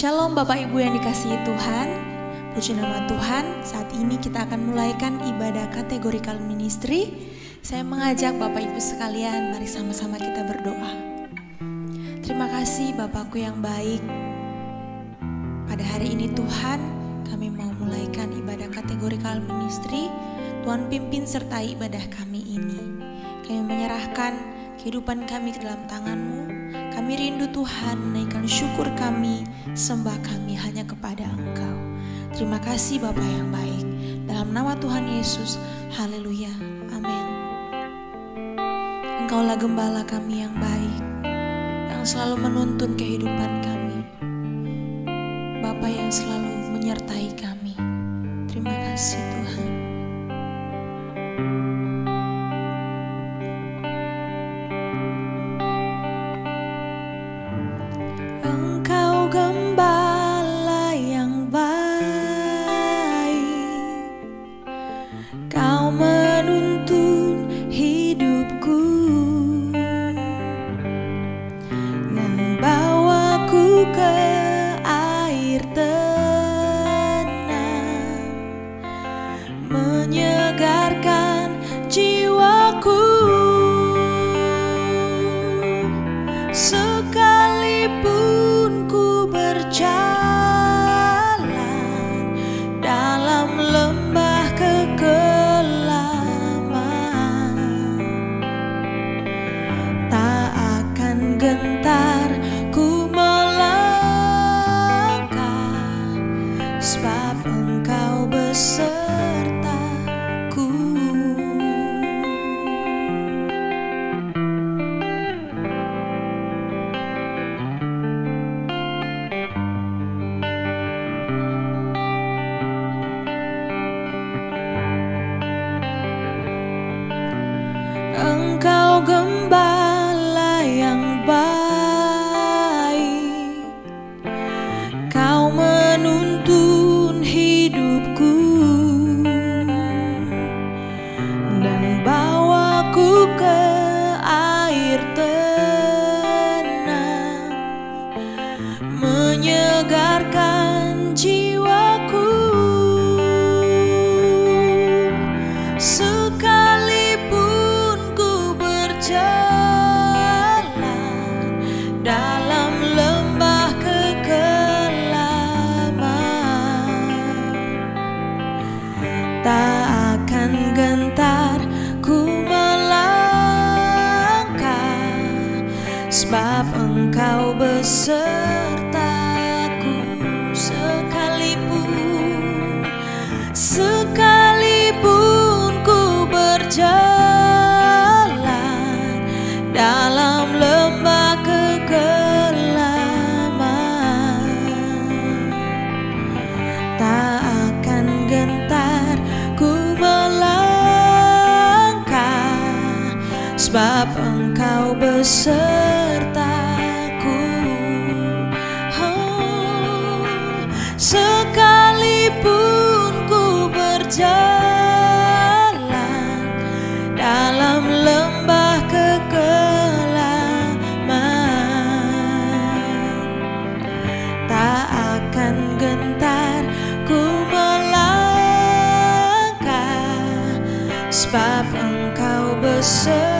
Shalom Bapak Ibu yang dikasihi Tuhan. Puji nama Tuhan, saat ini kita akan mulaikan ibadah kategorikal ministry. Saya mengajak Bapak Ibu sekalian, mari sama-sama kita berdoa. Terima kasih Bapakku yang baik. Pada hari ini Tuhan, kami mau mulaikan ibadah kategorikal ministry. Tuhan pimpin sertai ibadah kami ini. Kami menyerahkan kehidupan kami ke dalam tanganmu kami rindu Tuhan naikkan syukur kami, sembah kami hanya kepada Engkau. Terima kasih Bapa yang baik. Dalam nama Tuhan Yesus, haleluya. Amin. Engkaulah gembala kami yang baik, yang selalu menuntun kehidupan kami. myself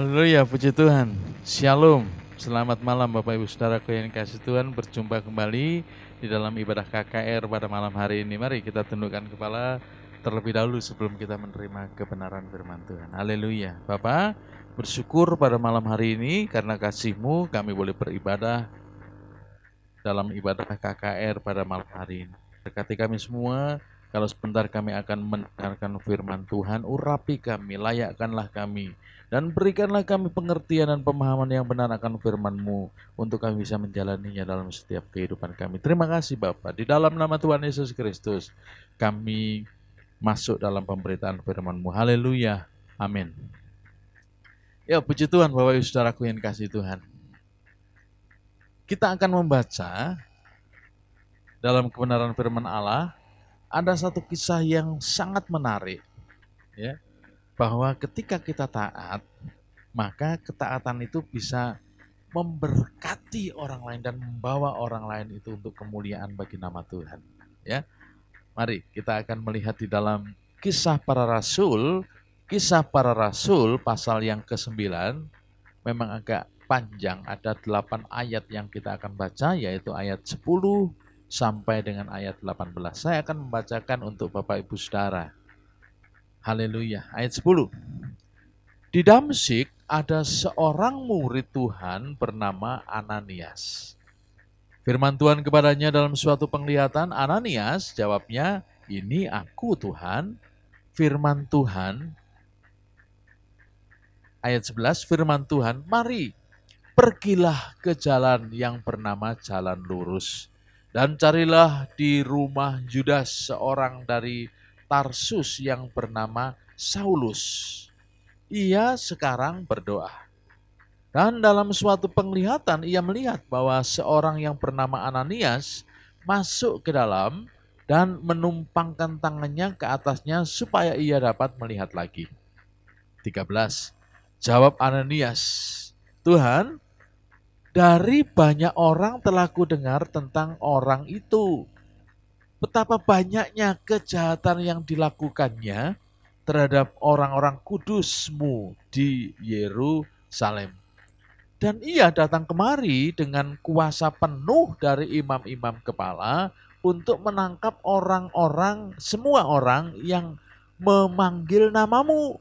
Haleluya, puji Tuhan. Shalom. Selamat malam Bapak Ibu Saudara yang kasih Tuhan. Berjumpa kembali di dalam ibadah KKR pada malam hari ini. Mari kita tundukkan kepala terlebih dahulu sebelum kita menerima kebenaran firman Tuhan. Haleluya. Bapak, bersyukur pada malam hari ini karena kasihmu kami boleh beribadah dalam ibadah KKR pada malam hari ini. Berkati kami semua, kalau sebentar kami akan mendengarkan firman Tuhan, urapi kami, layakkanlah kami. Dan berikanlah kami pengertian dan pemahaman yang benar akan firman-Mu untuk kami bisa menjalaninya dalam setiap kehidupan kami. Terima kasih Bapak. Di dalam nama Tuhan Yesus Kristus, kami masuk dalam pemberitaan firman-Mu. Haleluya. Amin. Ya puji Tuhan Bapak Ibu Saudaraku yang kasih Tuhan. Kita akan membaca dalam kebenaran firman Allah ada satu kisah yang sangat menarik ya bahwa ketika kita taat maka ketaatan itu bisa memberkati orang lain dan membawa orang lain itu untuk kemuliaan bagi nama Tuhan ya mari kita akan melihat di dalam kisah para rasul kisah para rasul pasal yang ke-9 memang agak panjang ada 8 ayat yang kita akan baca yaitu ayat 10 sampai dengan ayat 18. Saya akan membacakan untuk Bapak Ibu Saudara. Haleluya. Ayat 10. Di Damsik ada seorang murid Tuhan bernama Ananias. Firman Tuhan kepadanya dalam suatu penglihatan, Ananias jawabnya, ini aku Tuhan, firman Tuhan. Ayat 11, firman Tuhan, mari pergilah ke jalan yang bernama jalan lurus dan carilah di rumah Yudas seorang dari Tarsus yang bernama Saulus. Ia sekarang berdoa. Dan dalam suatu penglihatan ia melihat bahwa seorang yang bernama Ananias masuk ke dalam dan menumpangkan tangannya ke atasnya supaya ia dapat melihat lagi. 13. Jawab Ananias, Tuhan, dari banyak orang telah ku dengar tentang orang itu. Betapa banyaknya kejahatan yang dilakukannya terhadap orang-orang kudusmu di Yerusalem. Dan ia datang kemari dengan kuasa penuh dari imam-imam kepala untuk menangkap orang-orang, semua orang yang memanggil namamu.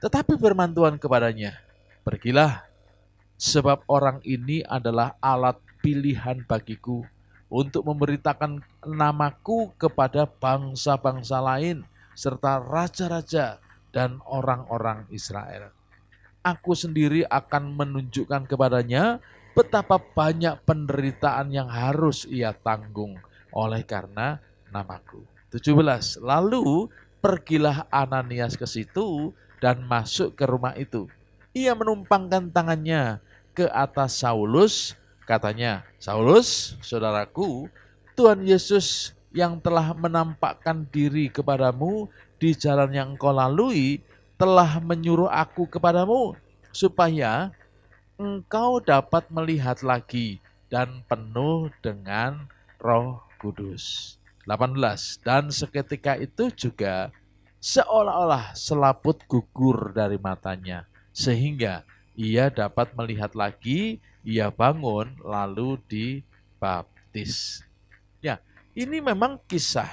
Tetapi bermantuan kepadanya, Pergilah Sebab orang ini adalah alat pilihan bagiku untuk memberitakan namaku kepada bangsa-bangsa lain serta raja-raja dan orang-orang Israel. Aku sendiri akan menunjukkan kepadanya betapa banyak penderitaan yang harus ia tanggung oleh karena namaku. 17. Lalu pergilah Ananias ke situ dan masuk ke rumah itu. Ia menumpangkan tangannya ke atas Saulus, katanya, "Saulus, saudaraku, Tuhan Yesus yang telah menampakkan diri kepadamu di jalan yang engkau lalui telah menyuruh aku kepadamu supaya engkau dapat melihat lagi dan penuh dengan Roh Kudus." 18. Dan seketika itu juga seolah-olah selaput gugur dari matanya sehingga ia dapat melihat lagi, ia bangun lalu dibaptis. Ya, ini memang kisah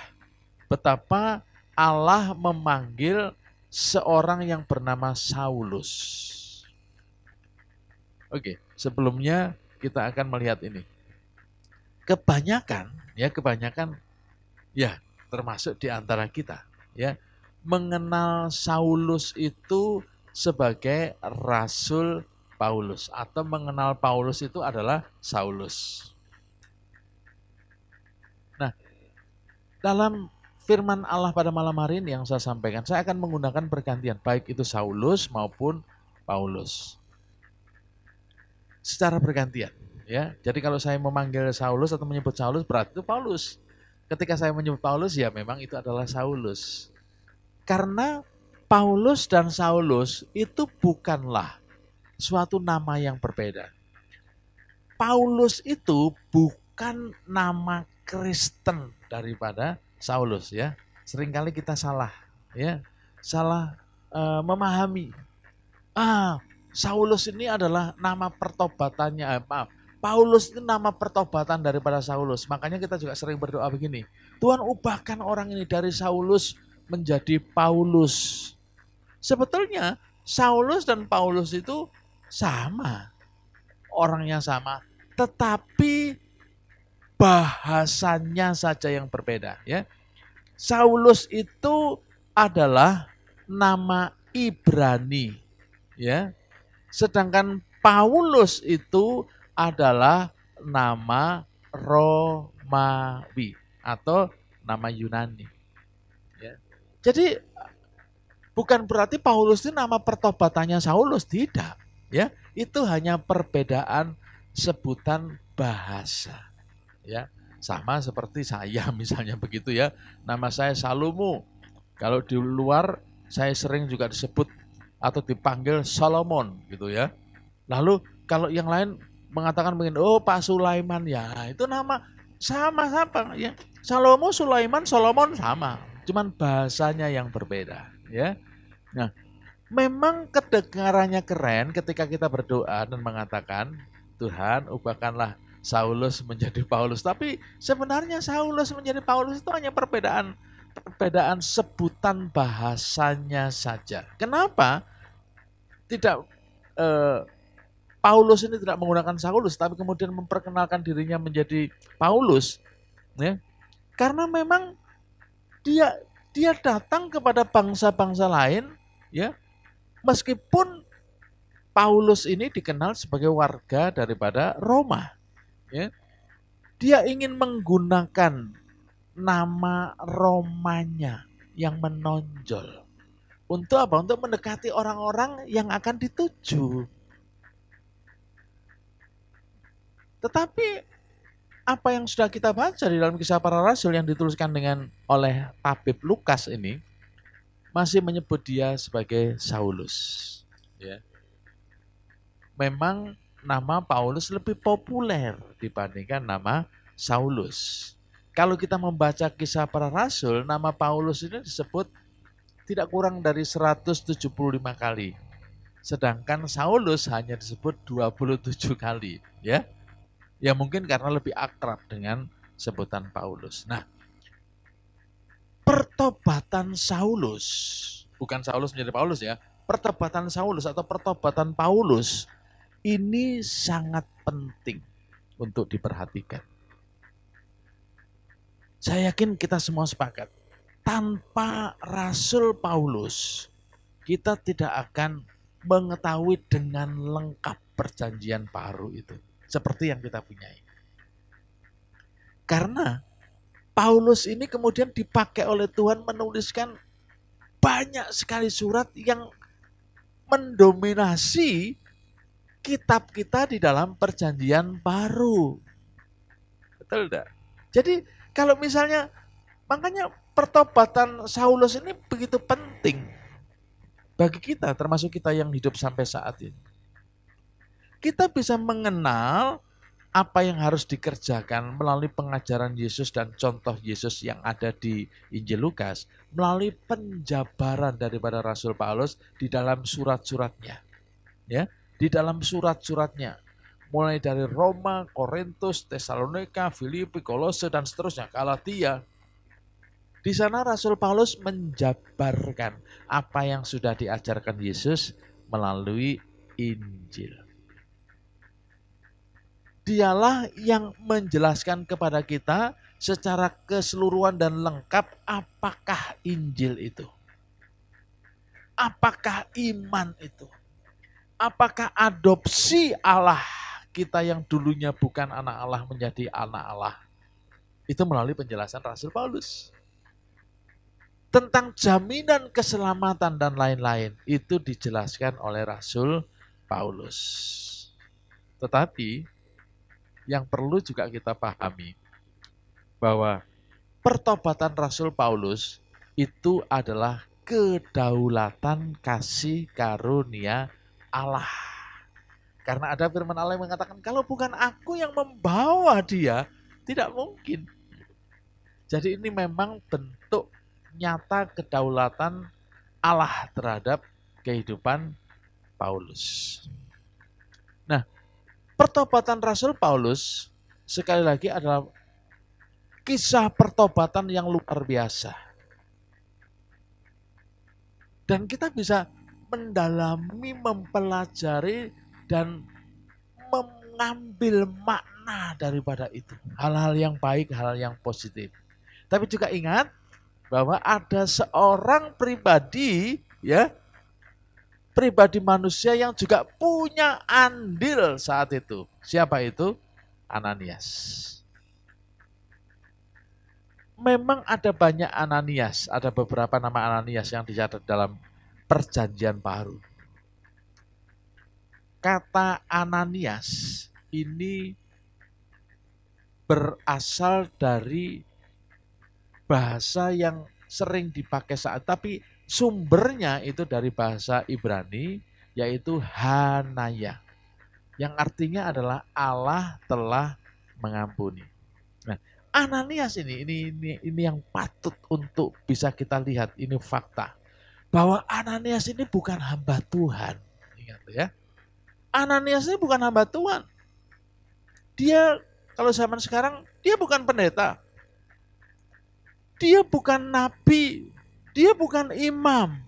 betapa Allah memanggil seorang yang bernama Saulus. Oke, sebelumnya kita akan melihat ini. Kebanyakan, ya kebanyakan, ya termasuk di antara kita, ya mengenal Saulus itu sebagai Rasul Paulus atau mengenal Paulus itu adalah Saulus. Nah, dalam firman Allah pada malam hari ini yang saya sampaikan, saya akan menggunakan pergantian baik itu Saulus maupun Paulus. Secara pergantian, ya. Jadi kalau saya memanggil Saulus atau menyebut Saulus berarti itu Paulus. Ketika saya menyebut Paulus ya memang itu adalah Saulus. Karena Paulus dan Saulus itu bukanlah suatu nama yang berbeda. Paulus itu bukan nama Kristen daripada Saulus ya. Seringkali kita salah ya, salah e, memahami. Ah, Saulus ini adalah nama pertobatannya, eh, maaf, Paulus itu nama pertobatan daripada Saulus. Makanya kita juga sering berdoa begini. Tuhan ubahkan orang ini dari Saulus menjadi Paulus. Sebetulnya Saulus dan Paulus itu sama. orang yang sama, tetapi bahasanya saja yang berbeda ya. Saulus itu adalah nama Ibrani ya. Sedangkan Paulus itu adalah nama Romawi atau nama Yunani. Ya. Jadi Bukan berarti Paulus itu nama pertobatannya Saulus, tidak. Ya, itu hanya perbedaan sebutan bahasa. Ya, sama seperti saya misalnya begitu ya. Nama saya Salomo. Kalau di luar saya sering juga disebut atau dipanggil Solomon gitu ya. Lalu kalau yang lain mengatakan mungkin oh Pak Sulaiman ya nah, itu nama sama sama ya Salomo Sulaiman Solomon sama cuman bahasanya yang berbeda ya Nah, memang kedengarannya keren ketika kita berdoa dan mengatakan, Tuhan ubahkanlah Saulus menjadi Paulus. Tapi sebenarnya Saulus menjadi Paulus itu hanya perbedaan perbedaan sebutan bahasanya saja. Kenapa tidak eh, Paulus ini tidak menggunakan Saulus, tapi kemudian memperkenalkan dirinya menjadi Paulus, ya? Karena memang dia dia datang kepada bangsa-bangsa lain Ya, meskipun Paulus ini dikenal sebagai warga daripada Roma, ya, dia ingin menggunakan nama Romanya yang menonjol. Untuk apa? Untuk mendekati orang-orang yang akan dituju. Tetapi apa yang sudah kita baca di dalam kisah para rasul yang dituliskan dengan oleh tabib Lukas ini masih menyebut dia sebagai Saulus. Ya. Memang nama Paulus lebih populer dibandingkan nama Saulus. Kalau kita membaca kisah para rasul, nama Paulus ini disebut tidak kurang dari 175 kali. Sedangkan Saulus hanya disebut 27 kali, ya. Ya mungkin karena lebih akrab dengan sebutan Paulus. Nah, pertobatan Saulus, bukan Saulus menjadi Paulus ya, pertobatan Saulus atau pertobatan Paulus ini sangat penting untuk diperhatikan. Saya yakin kita semua sepakat, tanpa Rasul Paulus kita tidak akan mengetahui dengan lengkap perjanjian baru itu. Seperti yang kita punya. Karena Paulus ini kemudian dipakai oleh Tuhan menuliskan banyak sekali surat yang mendominasi kitab kita di dalam perjanjian baru. Betul tidak? Jadi kalau misalnya, makanya pertobatan Saulus ini begitu penting bagi kita, termasuk kita yang hidup sampai saat ini. Kita bisa mengenal apa yang harus dikerjakan melalui pengajaran Yesus dan contoh Yesus yang ada di Injil Lukas melalui penjabaran daripada Rasul Paulus di dalam surat-suratnya. Ya, di dalam surat-suratnya mulai dari Roma, Korintus, Tesalonika, Filipi, Kolose dan seterusnya, Galatia. Di sana Rasul Paulus menjabarkan apa yang sudah diajarkan Yesus melalui Injil dialah yang menjelaskan kepada kita secara keseluruhan dan lengkap apakah Injil itu. Apakah iman itu? Apakah adopsi Allah kita yang dulunya bukan anak Allah menjadi anak Allah? Itu melalui penjelasan Rasul Paulus. Tentang jaminan keselamatan dan lain-lain itu dijelaskan oleh Rasul Paulus. Tetapi yang perlu juga kita pahami bahwa pertobatan Rasul Paulus itu adalah kedaulatan kasih karunia Allah. Karena ada firman Allah yang mengatakan, kalau bukan aku yang membawa dia, tidak mungkin. Jadi ini memang bentuk nyata kedaulatan Allah terhadap kehidupan Paulus. Nah, Pertobatan Rasul Paulus sekali lagi adalah kisah pertobatan yang luar biasa. Dan kita bisa mendalami, mempelajari, dan mengambil makna daripada itu. Hal-hal yang baik, hal-hal yang positif. Tapi juga ingat bahwa ada seorang pribadi ya pribadi manusia yang juga punya andil saat itu. Siapa itu? Ananias. Memang ada banyak Ananias, ada beberapa nama Ananias yang dicatat dalam perjanjian baru. Kata Ananias ini berasal dari bahasa yang sering dipakai saat tapi Sumbernya itu dari bahasa Ibrani yaitu Hanaya. Yang artinya adalah Allah telah mengampuni. Nah, Ananias ini ini ini, ini yang patut untuk bisa kita lihat ini fakta bahwa Ananias ini bukan hamba Tuhan. Ingat ya. Ananias ini bukan hamba Tuhan. Dia kalau zaman sekarang dia bukan pendeta. Dia bukan nabi, dia bukan imam.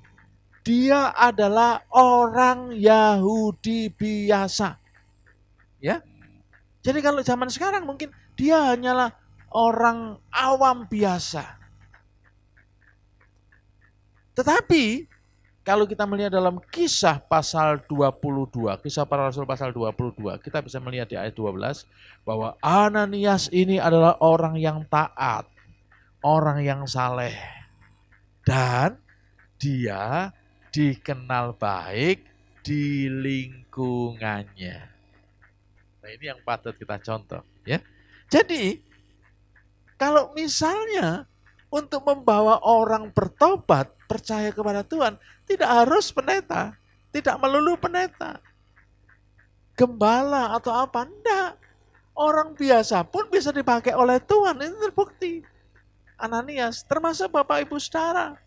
Dia adalah orang Yahudi biasa. Ya. Jadi kalau zaman sekarang mungkin dia hanyalah orang awam biasa. Tetapi kalau kita melihat dalam kisah pasal 22, kisah para rasul pasal 22, kita bisa melihat di ayat 12 bahwa Ananias ini adalah orang yang taat, orang yang saleh dan dia dikenal baik di lingkungannya. Nah, ini yang patut kita contoh, ya. Jadi, kalau misalnya untuk membawa orang bertobat, percaya kepada Tuhan, tidak harus pendeta, tidak melulu pendeta. Gembala atau apa? Enggak. Orang biasa pun bisa dipakai oleh Tuhan, ini terbukti. Ananias, termasuk bapak ibu saudara.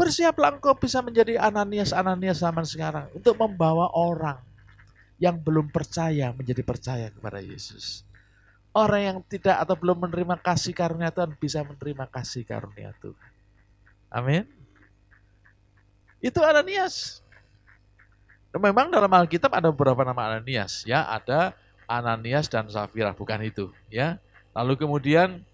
Bersiaplah engkau bisa menjadi Ananias-Ananias zaman sekarang untuk membawa orang yang belum percaya menjadi percaya kepada Yesus. Orang yang tidak atau belum menerima kasih karunia Tuhan bisa menerima kasih karunia Tuhan. Amin. Itu Ananias. Memang dalam Alkitab ada beberapa nama Ananias, ya ada Ananias dan Safira, bukan itu, ya. Lalu kemudian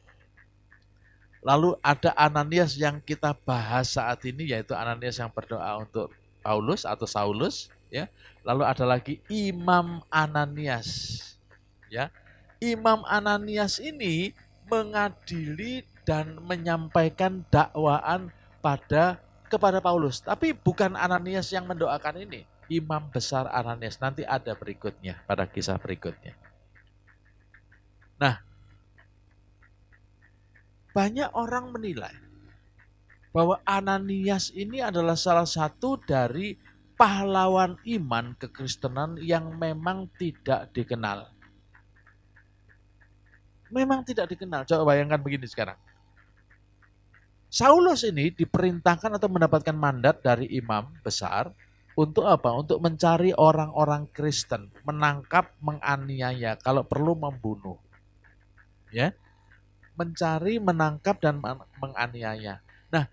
Lalu ada Ananias yang kita bahas saat ini yaitu Ananias yang berdoa untuk Paulus atau Saulus ya. Lalu ada lagi Imam Ananias ya. Imam Ananias ini mengadili dan menyampaikan dakwaan pada kepada Paulus, tapi bukan Ananias yang mendoakan ini. Imam besar Ananias nanti ada berikutnya pada kisah berikutnya. Nah, banyak orang menilai bahwa Ananias ini adalah salah satu dari pahlawan iman kekristenan yang memang tidak dikenal. Memang tidak dikenal. Coba bayangkan begini sekarang. Saulus ini diperintahkan atau mendapatkan mandat dari imam besar untuk apa? Untuk mencari orang-orang Kristen, menangkap, menganiaya, kalau perlu membunuh. Ya mencari, menangkap, dan menganiaya. Nah,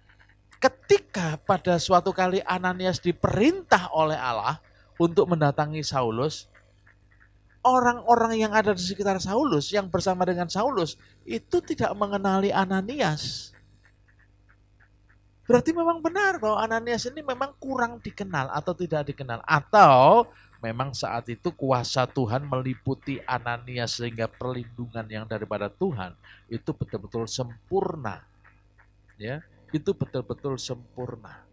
ketika pada suatu kali Ananias diperintah oleh Allah untuk mendatangi Saulus, orang-orang yang ada di sekitar Saulus, yang bersama dengan Saulus, itu tidak mengenali Ananias. Berarti memang benar bahwa Ananias ini memang kurang dikenal atau tidak dikenal. Atau memang saat itu kuasa Tuhan meliputi Anania sehingga perlindungan yang daripada Tuhan itu betul-betul sempurna. Ya, itu betul-betul sempurna.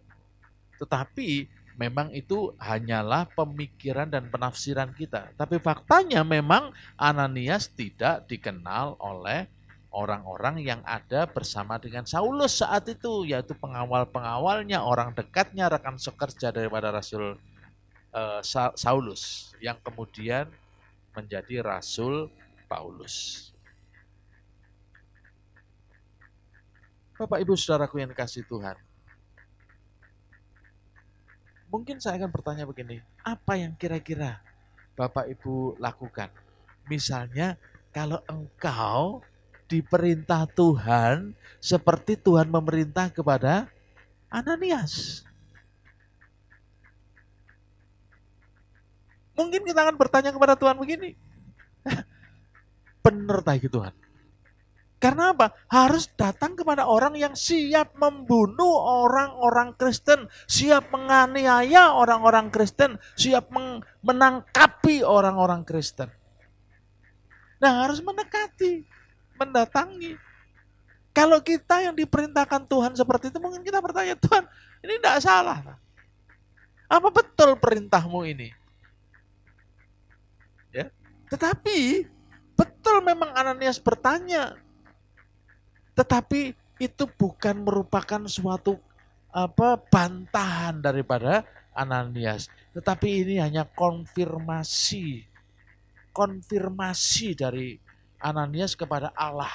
Tetapi memang itu hanyalah pemikiran dan penafsiran kita. Tapi faktanya memang Ananias tidak dikenal oleh orang-orang yang ada bersama dengan Saulus saat itu, yaitu pengawal-pengawalnya, orang dekatnya, rekan sekerja daripada Rasul Eh, Saulus yang kemudian menjadi Rasul Paulus. Bapak Ibu Saudaraku yang dikasih Tuhan. Mungkin saya akan bertanya begini, apa yang kira-kira Bapak Ibu lakukan? Misalnya kalau engkau diperintah Tuhan seperti Tuhan memerintah kepada Ananias. Mungkin kita akan bertanya kepada Tuhan begini. tak itu Tuhan. Karena apa? Harus datang kepada orang yang siap membunuh orang-orang Kristen, siap menganiaya orang-orang Kristen, siap menangkapi orang-orang Kristen. Nah, harus mendekati, mendatangi. Kalau kita yang diperintahkan Tuhan seperti itu, mungkin kita bertanya, Tuhan, ini tidak salah. Apa betul perintahmu ini? Ya. Tetapi betul memang Ananias bertanya. Tetapi itu bukan merupakan suatu apa bantahan daripada Ananias, tetapi ini hanya konfirmasi konfirmasi dari Ananias kepada Allah.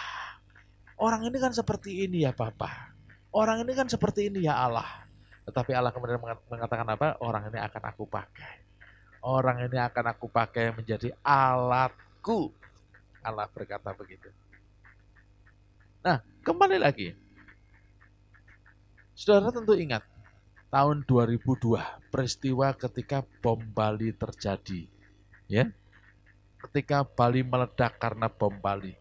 Orang ini kan seperti ini ya Bapak. Orang ini kan seperti ini ya Allah. Tetapi Allah kemudian mengatakan apa? Orang ini akan aku pakai. Orang ini akan aku pakai menjadi alatku. Allah berkata begitu. Nah, kembali lagi. Saudara tentu ingat tahun 2002, peristiwa ketika bom Bali terjadi. Ya. Ketika Bali meledak karena bom Bali.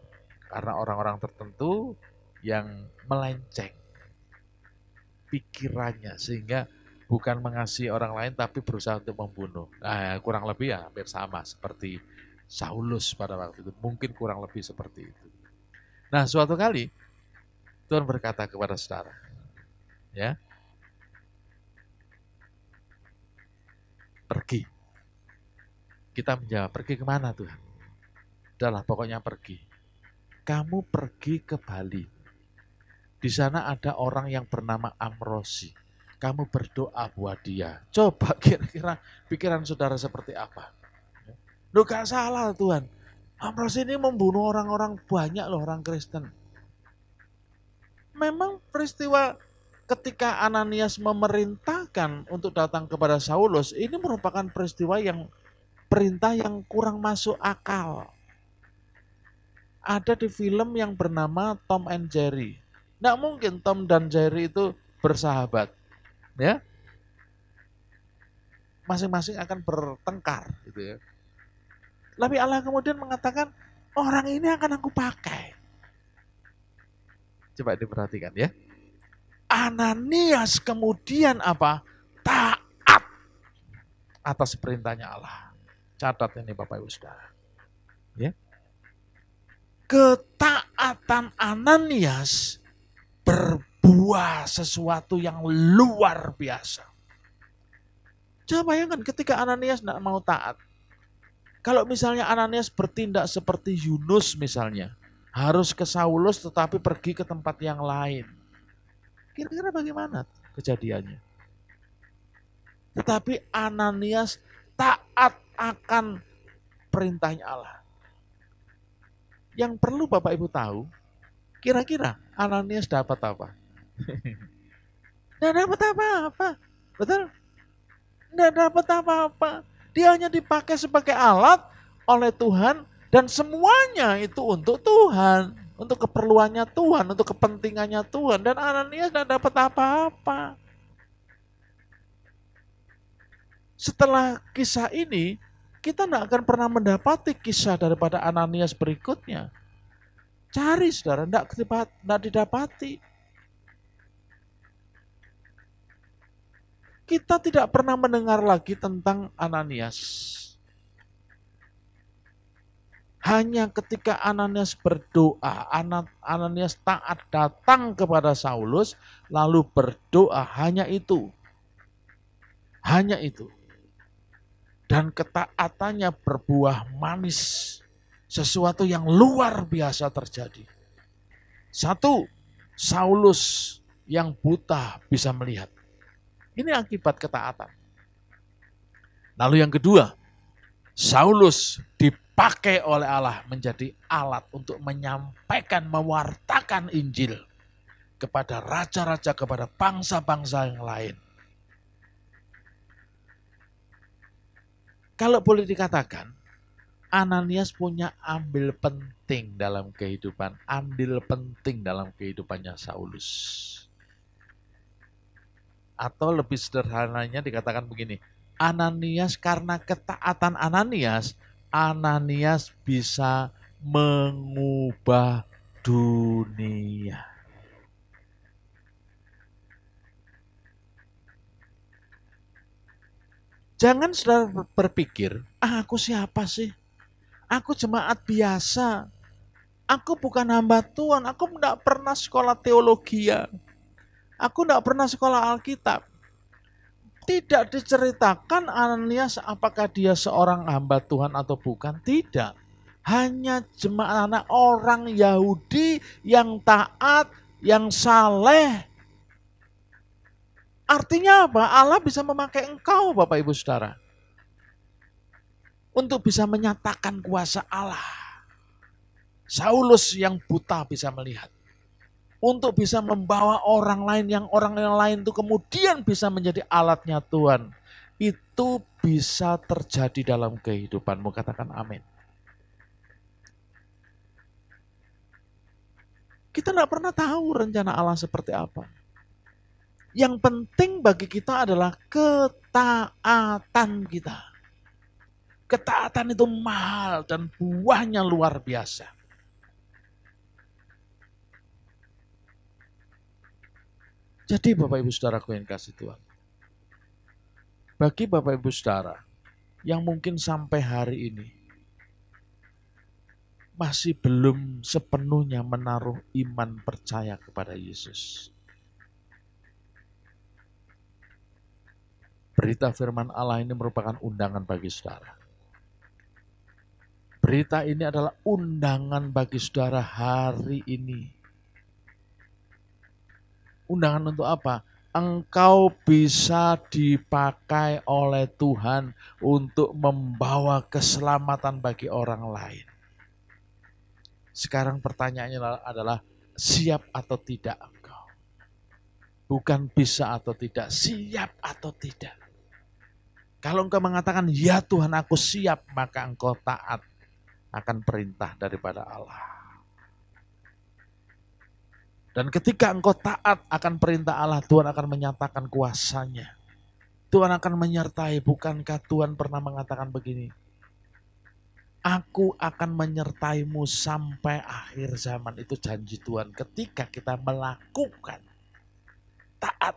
Karena orang-orang tertentu yang melenceng pikirannya sehingga bukan mengasihi orang lain tapi berusaha untuk membunuh. Nah, kurang lebih ya hampir sama seperti Saulus pada waktu itu. Mungkin kurang lebih seperti itu. Nah, suatu kali Tuhan berkata kepada saudara, ya, pergi. Kita menjawab, pergi kemana Tuhan? adalah pokoknya pergi. Kamu pergi ke Bali. Di sana ada orang yang bernama Amrosi kamu berdoa buat dia. Coba kira-kira pikiran saudara seperti apa? Lu gak salah Tuhan. Ambrose ini membunuh orang-orang banyak loh orang Kristen. Memang peristiwa ketika Ananias memerintahkan untuk datang kepada Saulus ini merupakan peristiwa yang perintah yang kurang masuk akal. Ada di film yang bernama Tom and Jerry. Nggak mungkin Tom dan Jerry itu bersahabat ya masing-masing akan bertengkar gitu ya. Tapi Allah kemudian mengatakan orang ini akan aku pakai. Coba diperhatikan ya. Ananias kemudian apa? Taat atas perintahnya Allah. Catat ini Bapak Ibu Saudara. Ya. Ketaatan Ananias ber buah sesuatu yang luar biasa. Coba bayangkan ketika Ananias tidak mau taat. Kalau misalnya Ananias bertindak seperti Yunus misalnya, harus ke Saulus tetapi pergi ke tempat yang lain. Kira-kira bagaimana kejadiannya? Tetapi Ananias taat akan perintahnya Allah. Yang perlu Bapak Ibu tahu, kira-kira Ananias dapat apa? Nggak dapat apa-apa. Betul? Nggak dapat apa-apa. Dia hanya dipakai sebagai alat oleh Tuhan dan semuanya itu untuk Tuhan, untuk keperluannya Tuhan, untuk kepentingannya Tuhan dan Ananias tidak dapat apa-apa. Setelah kisah ini, kita tidak akan pernah mendapati kisah daripada Ananias berikutnya. Cari saudara, tidak didapati. kita tidak pernah mendengar lagi tentang Ananias. Hanya ketika Ananias berdoa, Ananias taat datang kepada Saulus, lalu berdoa, hanya itu. Hanya itu. Dan ketaatannya berbuah manis. Sesuatu yang luar biasa terjadi. Satu, Saulus yang buta bisa melihat. Ini akibat ketaatan. Lalu yang kedua, Saulus dipakai oleh Allah menjadi alat untuk menyampaikan, mewartakan Injil kepada raja-raja, kepada bangsa-bangsa yang lain. Kalau boleh dikatakan, Ananias punya ambil penting dalam kehidupan, ambil penting dalam kehidupannya Saulus. Atau lebih sederhananya dikatakan begini, Ananias karena ketaatan Ananias, Ananias bisa mengubah dunia. Jangan saudara berpikir, ah, aku siapa sih? Aku jemaat biasa. Aku bukan hamba Tuhan. Aku tidak pernah sekolah teologi ya. Aku tidak pernah sekolah Alkitab. Tidak diceritakan Ananias apakah dia seorang hamba Tuhan atau bukan. Tidak. Hanya jemaat anak orang Yahudi yang taat, yang saleh. Artinya apa? Allah bisa memakai engkau Bapak Ibu Saudara. Untuk bisa menyatakan kuasa Allah. Saulus yang buta bisa melihat untuk bisa membawa orang lain yang orang yang lain itu kemudian bisa menjadi alatnya Tuhan. Itu bisa terjadi dalam kehidupanmu. Katakan amin. Kita tidak pernah tahu rencana Allah seperti apa. Yang penting bagi kita adalah ketaatan kita. Ketaatan itu mahal dan buahnya luar biasa. Jadi Bapak Ibu saudara yang kasih Tuhan. Bagi Bapak Ibu Saudara yang mungkin sampai hari ini masih belum sepenuhnya menaruh iman percaya kepada Yesus. Berita firman Allah ini merupakan undangan bagi saudara. Berita ini adalah undangan bagi saudara hari ini Undangan untuk apa? Engkau bisa dipakai oleh Tuhan untuk membawa keselamatan bagi orang lain. Sekarang pertanyaannya adalah siap atau tidak engkau? Bukan bisa atau tidak, siap atau tidak. Kalau engkau mengatakan, ya Tuhan aku siap, maka engkau taat akan perintah daripada Allah. Dan ketika engkau taat akan perintah Allah, Tuhan akan menyatakan kuasanya. Tuhan akan menyertai. Bukankah Tuhan pernah mengatakan begini? Aku akan menyertaimu sampai akhir zaman. Itu janji Tuhan. Ketika kita melakukan taat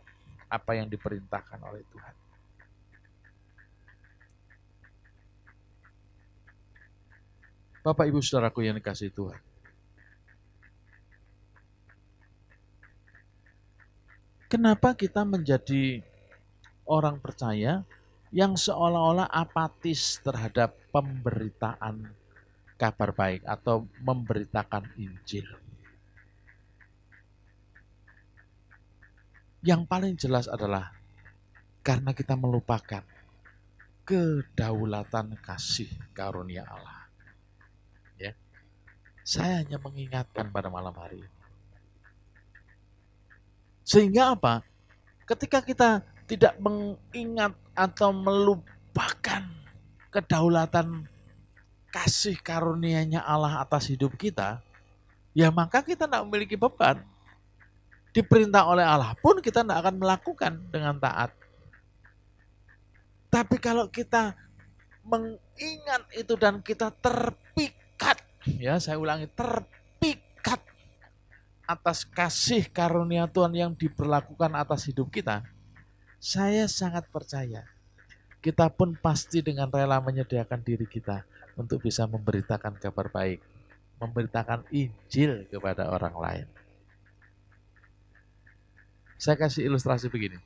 apa yang diperintahkan oleh Tuhan. Bapak Ibu Saudaraku yang dikasih Tuhan. Kenapa kita menjadi orang percaya yang seolah-olah apatis terhadap pemberitaan kabar baik atau memberitakan Injil? Yang paling jelas adalah karena kita melupakan kedaulatan kasih karunia Allah. Ya. Saya hanya mengingatkan pada malam hari ini sehingga apa? Ketika kita tidak mengingat atau melupakan kedaulatan kasih karuniaNya Allah atas hidup kita, ya maka kita tidak memiliki beban. Diperintah oleh Allah pun kita tidak akan melakukan dengan taat. Tapi kalau kita mengingat itu dan kita terpikat, ya saya ulangi terpikat atas kasih karunia Tuhan yang diperlakukan atas hidup kita, saya sangat percaya kita pun pasti dengan rela menyediakan diri kita untuk bisa memberitakan kabar baik, memberitakan Injil kepada orang lain. Saya kasih ilustrasi begini.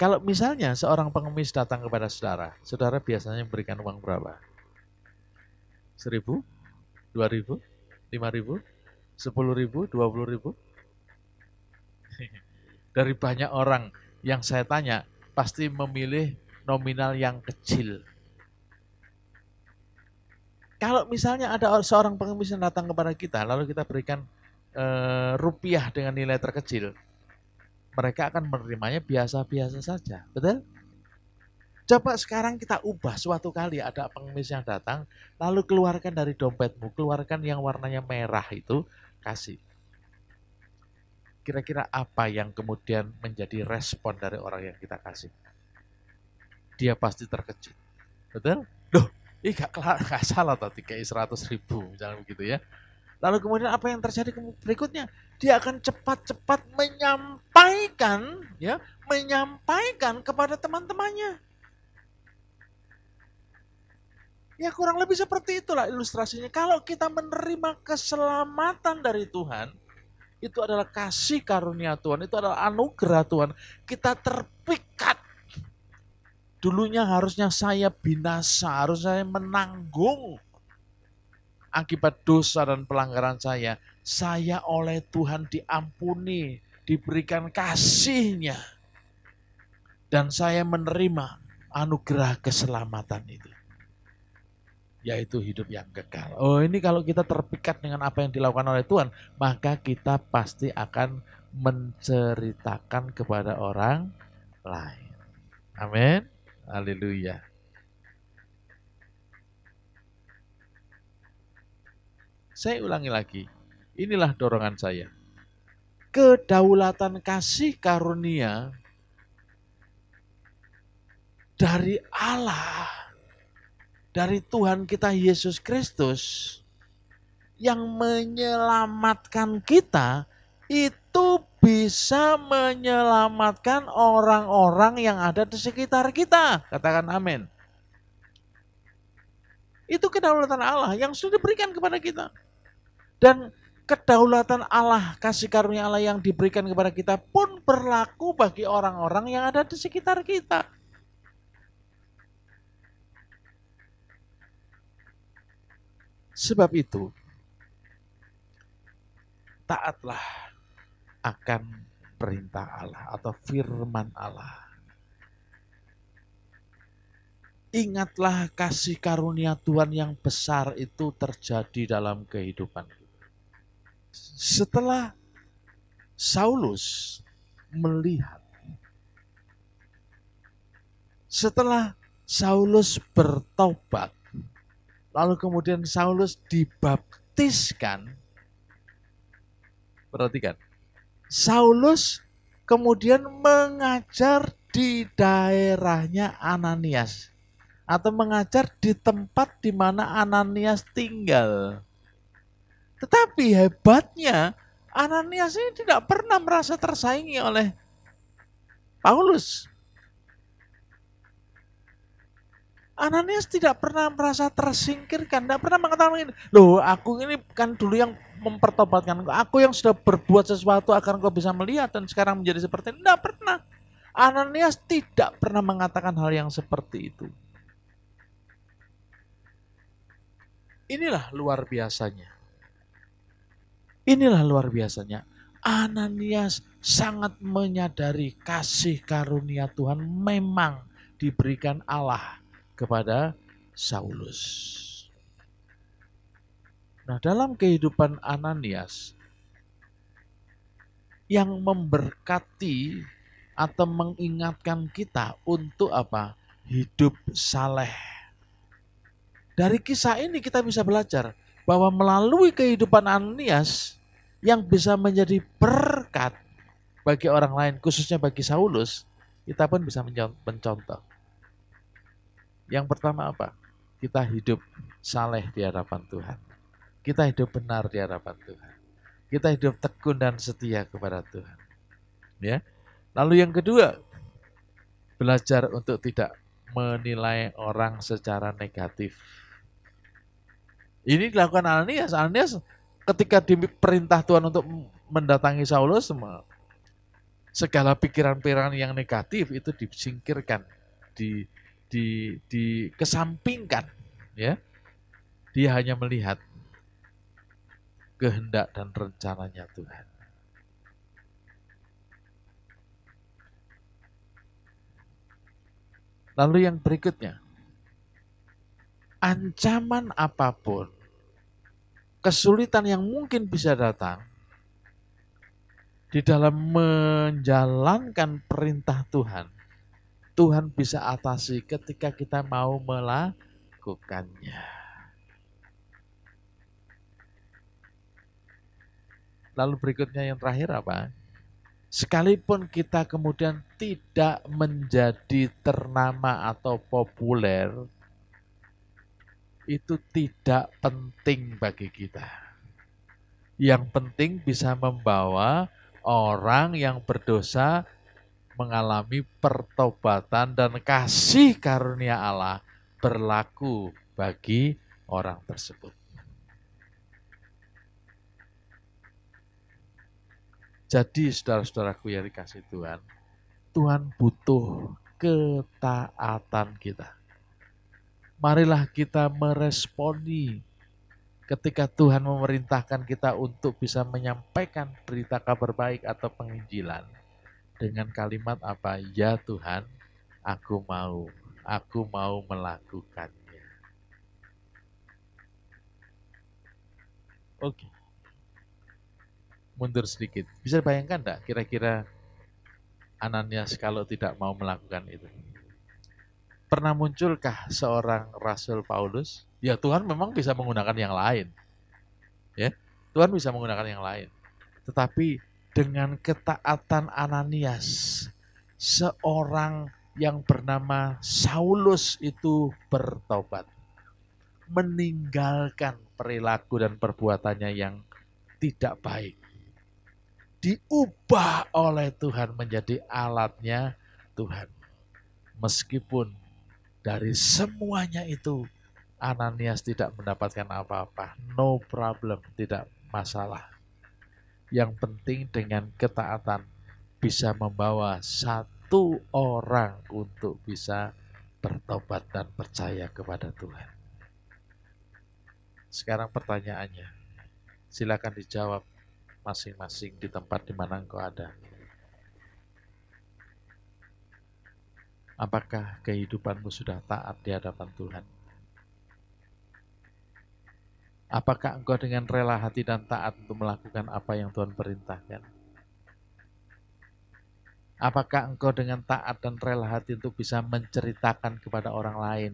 Kalau misalnya seorang pengemis datang kepada saudara, saudara biasanya memberikan uang berapa? Seribu? Dua ribu? Lima ribu? sepuluh ribu, dua puluh ribu. Dari banyak orang yang saya tanya, pasti memilih nominal yang kecil. Kalau misalnya ada seorang pengemis yang datang kepada kita, lalu kita berikan e, rupiah dengan nilai terkecil, mereka akan menerimanya biasa-biasa saja, betul? Coba sekarang kita ubah suatu kali ada pengemis yang datang, lalu keluarkan dari dompetmu, keluarkan yang warnanya merah itu, kasih. Kira-kira apa yang kemudian menjadi respon dari orang yang kita kasih? Dia pasti terkejut. Betul? Duh, ih gak, gak salah tadi kayak 100 ribu, jangan begitu ya. Lalu kemudian apa yang terjadi berikutnya? Dia akan cepat-cepat menyampaikan ya, menyampaikan kepada teman-temannya. Ya kurang lebih seperti itulah ilustrasinya. Kalau kita menerima keselamatan dari Tuhan, itu adalah kasih karunia Tuhan, itu adalah anugerah Tuhan. Kita terpikat. Dulunya harusnya saya binasa, harus saya menanggung akibat dosa dan pelanggaran saya. Saya oleh Tuhan diampuni, diberikan kasihnya. Dan saya menerima anugerah keselamatan itu yaitu hidup yang kekal. Oh, ini kalau kita terpikat dengan apa yang dilakukan oleh Tuhan, maka kita pasti akan menceritakan kepada orang lain. Amin. Haleluya. Saya ulangi lagi. Inilah dorongan saya. Kedaulatan kasih karunia dari Allah dari Tuhan kita Yesus Kristus yang menyelamatkan kita itu bisa menyelamatkan orang-orang yang ada di sekitar kita. Katakan amin. Itu kedaulatan Allah yang sudah diberikan kepada kita. Dan kedaulatan Allah, kasih karunia Allah yang diberikan kepada kita pun berlaku bagi orang-orang yang ada di sekitar kita. Sebab itu, taatlah akan perintah Allah atau firman Allah. Ingatlah kasih karunia Tuhan yang besar itu terjadi dalam kehidupan kita. Setelah Saulus melihat, setelah Saulus bertobat, Lalu kemudian Saulus dibaptiskan. Perhatikan. Saulus kemudian mengajar di daerahnya Ananias atau mengajar di tempat di mana Ananias tinggal. Tetapi hebatnya Ananias ini tidak pernah merasa tersaingi oleh Paulus. Ananias tidak pernah merasa tersingkirkan, tidak pernah mengatakan, ini. loh aku ini kan dulu yang mempertobatkan, aku yang sudah berbuat sesuatu agar engkau bisa melihat dan sekarang menjadi seperti ini. Tidak pernah. Ananias tidak pernah mengatakan hal yang seperti itu. Inilah luar biasanya. Inilah luar biasanya. Ananias sangat menyadari kasih karunia Tuhan memang diberikan Allah kepada Saulus. Nah, dalam kehidupan Ananias yang memberkati atau mengingatkan kita untuk apa? Hidup saleh. Dari kisah ini kita bisa belajar bahwa melalui kehidupan Ananias yang bisa menjadi berkat bagi orang lain, khususnya bagi Saulus, kita pun bisa mencontoh. Yang pertama apa? Kita hidup saleh di hadapan Tuhan. Kita hidup benar di hadapan Tuhan. Kita hidup tekun dan setia kepada Tuhan. Ya. Lalu yang kedua, belajar untuk tidak menilai orang secara negatif. Ini dilakukan Ananias. Ananias ketika diperintah Tuhan untuk mendatangi Saulus, segala pikiran-pikiran yang negatif itu disingkirkan, di di dikesampingkan ya. Dia hanya melihat kehendak dan rencananya Tuhan. Lalu yang berikutnya, ancaman apapun, kesulitan yang mungkin bisa datang, di dalam menjalankan perintah Tuhan, Tuhan bisa atasi ketika kita mau melakukannya. Lalu berikutnya yang terakhir apa? Sekalipun kita kemudian tidak menjadi ternama atau populer, itu tidak penting bagi kita. Yang penting bisa membawa orang yang berdosa mengalami pertobatan dan kasih karunia Allah berlaku bagi orang tersebut. Jadi saudara-saudaraku yang dikasih Tuhan, Tuhan butuh ketaatan kita. Marilah kita meresponi ketika Tuhan memerintahkan kita untuk bisa menyampaikan berita kabar baik atau penginjilan dengan kalimat apa? Ya Tuhan, aku mau, aku mau melakukannya. Oke. Okay. Mundur sedikit. Bisa bayangkan enggak kira-kira Ananias kalau tidak mau melakukan itu? Pernah munculkah seorang Rasul Paulus? Ya Tuhan memang bisa menggunakan yang lain. Ya, Tuhan bisa menggunakan yang lain. Tetapi dengan ketaatan Ananias. Seorang yang bernama Saulus itu bertobat. Meninggalkan perilaku dan perbuatannya yang tidak baik. Diubah oleh Tuhan menjadi alatnya Tuhan. Meskipun dari semuanya itu Ananias tidak mendapatkan apa-apa. No problem, tidak masalah yang penting dengan ketaatan bisa membawa satu orang untuk bisa bertobat dan percaya kepada Tuhan. Sekarang pertanyaannya, silakan dijawab masing-masing di tempat di mana engkau ada. Apakah kehidupanmu sudah taat di hadapan Tuhan? Apakah engkau dengan rela hati dan taat untuk melakukan apa yang Tuhan perintahkan? Apakah engkau dengan taat dan rela hati untuk bisa menceritakan kepada orang lain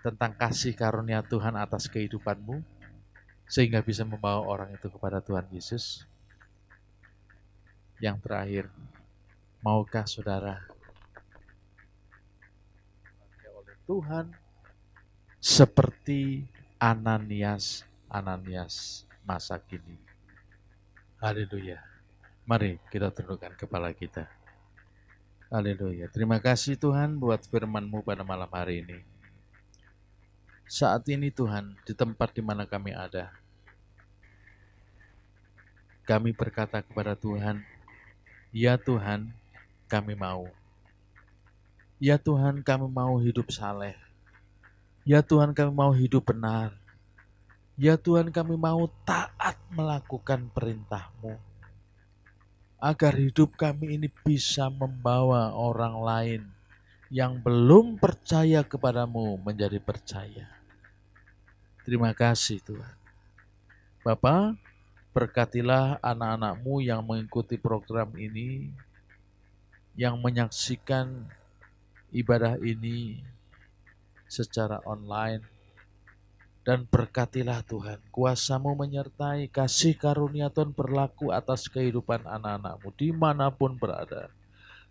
tentang kasih karunia Tuhan atas kehidupanmu sehingga bisa membawa orang itu kepada Tuhan Yesus? Yang terakhir, maukah saudara oleh Tuhan seperti Ananias, Ananias masa kini. Haleluya. Mari kita tundukkan kepala kita. Haleluya. Terima kasih Tuhan buat firman-Mu pada malam hari ini. Saat ini Tuhan, di tempat di mana kami ada, kami berkata kepada Tuhan, Ya Tuhan, kami mau. Ya Tuhan, kami mau hidup saleh. Ya Tuhan kami mau hidup benar. Ya Tuhan kami mau taat melakukan perintahMu Agar hidup kami ini bisa membawa orang lain yang belum percaya kepadamu menjadi percaya. Terima kasih Tuhan. Bapak, berkatilah anak-anakmu yang mengikuti program ini, yang menyaksikan ibadah ini, secara online. Dan berkatilah Tuhan, kuasamu menyertai kasih karunia Tuhan berlaku atas kehidupan anak-anakmu dimanapun berada.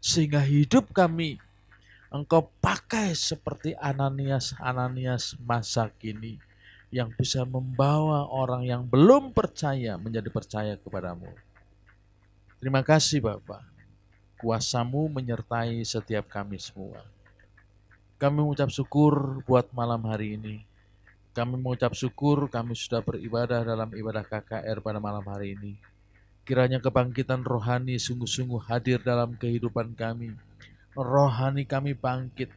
Sehingga hidup kami engkau pakai seperti Ananias-Ananias masa kini yang bisa membawa orang yang belum percaya menjadi percaya kepadamu. Terima kasih Bapak, kuasamu menyertai setiap kami semua. Kami mengucap syukur buat malam hari ini. Kami mengucap syukur kami sudah beribadah dalam ibadah KKR pada malam hari ini. Kiranya kebangkitan rohani sungguh-sungguh hadir dalam kehidupan kami. Rohani kami bangkit.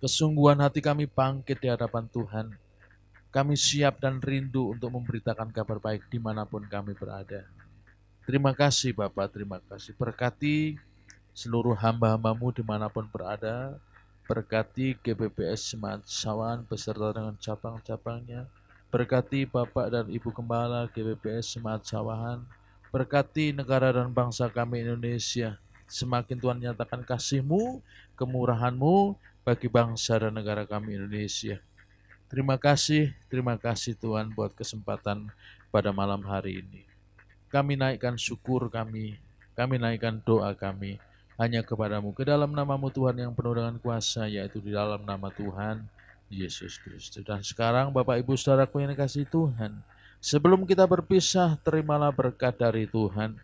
Kesungguhan hati kami bangkit di hadapan Tuhan. Kami siap dan rindu untuk memberitakan kabar baik dimanapun kami berada. Terima kasih Bapak, terima kasih. Berkati seluruh hamba-hambamu dimanapun berada, Berkati GPPS Jemaat Sawan beserta dengan cabang-cabangnya. Berkati Bapak dan Ibu Gembala GPPS Jemaat Sawahan. Berkati negara dan bangsa kami Indonesia. Semakin Tuhan nyatakan kasih-Mu, kemurahan-Mu bagi bangsa dan negara kami Indonesia. Terima kasih, terima kasih Tuhan buat kesempatan pada malam hari ini. Kami naikkan syukur kami, kami naikkan doa kami hanya kepadamu, ke dalam namamu Tuhan yang penuh dengan kuasa, yaitu di dalam nama Tuhan Yesus Kristus. Dan sekarang Bapak Ibu Saudaraku yang kasih Tuhan, sebelum kita berpisah, terimalah berkat dari Tuhan.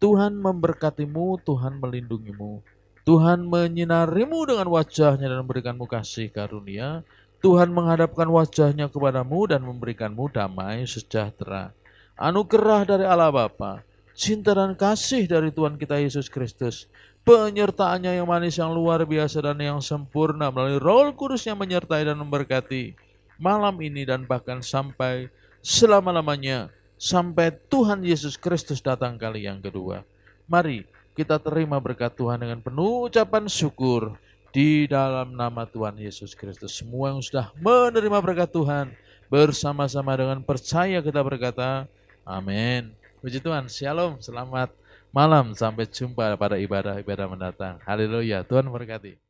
Tuhan memberkatimu, Tuhan melindungimu, Tuhan menyinarimu dengan wajahnya dan memberikanmu kasih karunia, Tuhan menghadapkan wajahnya kepadamu dan memberikanmu damai sejahtera. Anugerah dari Allah Bapa, cinta dan kasih dari Tuhan kita Yesus Kristus, penyertaannya yang manis yang luar biasa dan yang sempurna melalui roh kudus yang menyertai dan memberkati malam ini dan bahkan sampai selama-lamanya sampai Tuhan Yesus Kristus datang kali yang kedua. Mari kita terima berkat Tuhan dengan penuh ucapan syukur di dalam nama Tuhan Yesus Kristus. Semua yang sudah menerima berkat Tuhan bersama-sama dengan percaya kita berkata, Amin. Puji Tuhan, Shalom, selamat malam. Sampai jumpa pada ibadah-ibadah mendatang. Haleluya. Tuhan berkati.